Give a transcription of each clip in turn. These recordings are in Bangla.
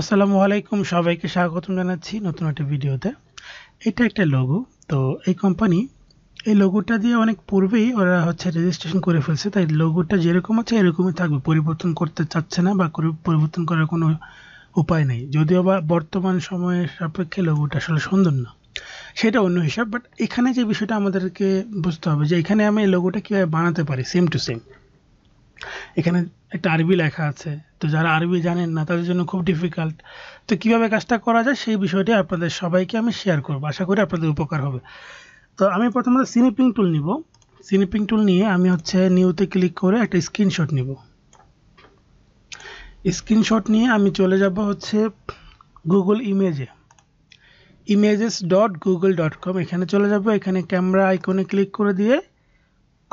আসসালামু আলাইকুম সবাইকে স্বাগতম জানাচ্ছি নতুন একটা ভিডিওতে এটা একটা লোগো তো এই কোম্পানি এই লোগোটা দিয়ে অনেক পূর্বেই ওরা হচ্ছে রেজিস্ট্রেশন করে ফেলছে তাই লোগোটা যেরকম আছে এরকমই থাকবে পরিবর্তন করতে চাচ্ছে না বা পরিবর্তন করার কোনো উপায় নেই যদিও বা বর্তমান সময়ের সাপেক্ষে লোগোটা আসলে সুন্দর না সেটা অন্য হিসাব বাট এখানে যে বিষয়টা আমাদেরকে বুঝতে হবে যে এখানে আমি লোগোটা কীভাবে বানাতে পারি সেম টু সেম এখানে একটা আরবি লেখা আছে তো যারা আরবি জানেন না তাদের জন্য খুব ডিফিকাল্ট তো কিভাবে কাজটা করা যায় সেই বিষয়টি আপনাদের সবাইকে আমি শেয়ার করব আশা করি আপনাদের উপকার হবে তো আমি প্রথমত সিনিপিং টুল নিব সিনিপিং টুল নিয়ে আমি হচ্ছে নিউতে ক্লিক করে একটা স্ক্রিনশট নিব স্ক্রিনশট নিয়ে আমি চলে যাব হচ্ছে গুগল ইমেজে images dot Google dot com এখানে চলে যাব এখানে ক্যামেরা আইকনে ক্লিক করে দিয়ে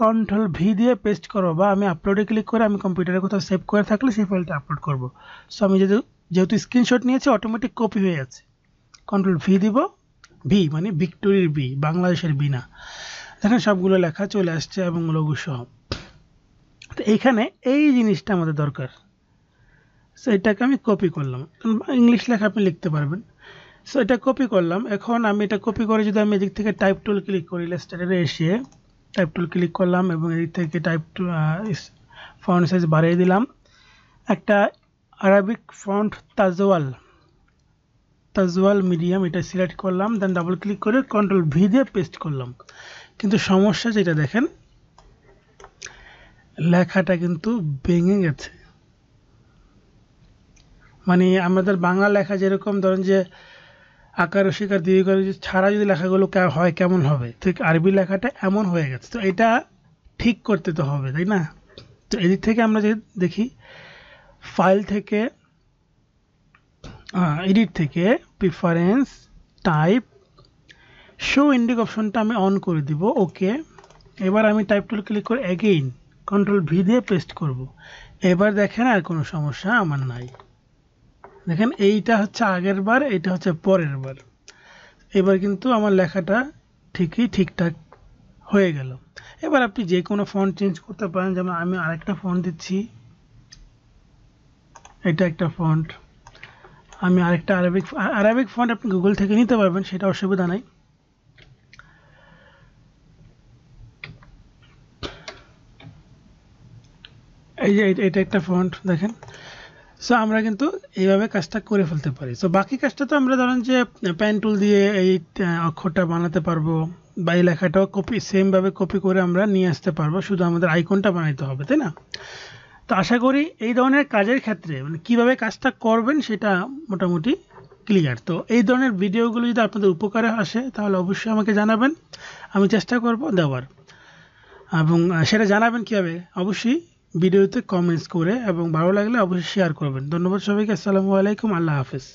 কন্ট্রোল ভি দিয়ে পেস্ট করো বা আমি আপলোডে ক্লিক করে আমি কম্পিউটারে কোথাও সেভ করে থাকলে সেই ফাইলটা আপলোড করব সো আমি যেহেতু যেহেতু স্ক্রিনশট নিয়েছি অটোমেটিক কপি হয়ে যাচ্ছে কন্ট্রোল ভি দিব ভি মানে ভিক্টোরির বি বাংলাদেশের না দেখেন সবগুলো লেখা চলে আসছে এবং লঘু সহ তো এখানে এই জিনিসটা আমাদের দরকার সো এটাকে আমি কপি করলাম ইংলিশ লেখা আপনি লিখতে পারবেন সো এটা কপি করলাম এখন আমি এটা কপি করে যদি আমি এদিক থেকে টাইপ টুল ক্লিক করি লেস্টারে এসে টাইপ টুল ক্লিক করলাম এবং এই থেকে টাইপ টু ফন্ট সাইজ বাড়িয়ে দিলাম একটা Arabic font Tajawal Tajawal medium এটা সিলেক্ট করলাম দেন ডাবল ক্লিক করে কন্ট্রোল ভি দিয়ে পেস্ট করলাম কিন্তু সমস্যা যেটা দেখেন লেখাটা কিন্তু ভেঙে গেছে মানে আমাদের বাংলা লেখা যেরকম ধরেন যে আকার অস্বীকার দীর্ঘ ছাড়া যদি লেখাগুলো হয় কেমন হবে তো আরবি লেখাটা এমন হয়ে গেছে তো এটা ঠিক করতে তো হবে তাই না তো এদিক থেকে আমরা যে দেখি ফাইল থেকে এডিট থেকে প্রিফারেন্স টাইপ শো ইন্ডিক অপশনটা আমি অন করে দিব ওকে এবার আমি টাইপ টুল ক্লিক করে অ্যাগেইন কন্ট্রোল ভি দিয়ে পেস্ট করব এবার দেখেন আর কোনো সমস্যা আমার নাই দেখেন এইটা হচ্ছে আগের বার এটা হচ্ছে পরের বার এবার কিন্তু আমার লেখাটা ঠিকই ঠিকঠাক হয়ে গেল এবার আপনি যে কোনো ফোন চেঞ্জ করতে পারেন যেমন আমি আরেকটা ফোন দিচ্ছি এটা একটা ফোন আমি আরেকটা আরাবিক আরাবিক ফোন আপনি গুগল থেকে নিতে পারবেন সেটা অসুবিধা নাই এই যে এটা একটা ফোন দেখেন সো আমরা কিন্তু এইভাবে কাজটা করে ফেলতে পারি সো বাকি কাজটা তো আমরা ধরেন যে প্যান টুল দিয়ে এই অক্ষরটা বানাতে পারবো বা এই লেখাটাও কপি সেমভাবে কপি করে আমরা নিয়ে আসতে পারবো শুধু আমাদের আইকনটা বানাইতে হবে তাই না তো আশা করি এই ধরনের কাজের ক্ষেত্রে মানে কীভাবে কাজটা করবেন সেটা মোটামুটি ক্লিয়ার তো এই ধরনের ভিডিওগুলো যদি আপনাদের উপকারে আসে তাহলে অবশ্যই আমাকে জানাবেন আমি চেষ্টা করব দেওয়ার এবং সেটা জানাবেন কীভাবে অবশ্যই ভিডিওতে কমেন্টস করে এবং ভালো লাগলে অবশ্যই শেয়ার করবেন ধন্যবাদ সবাইকে আসসালামু আলাইকুম আল্লাহ হাফেজ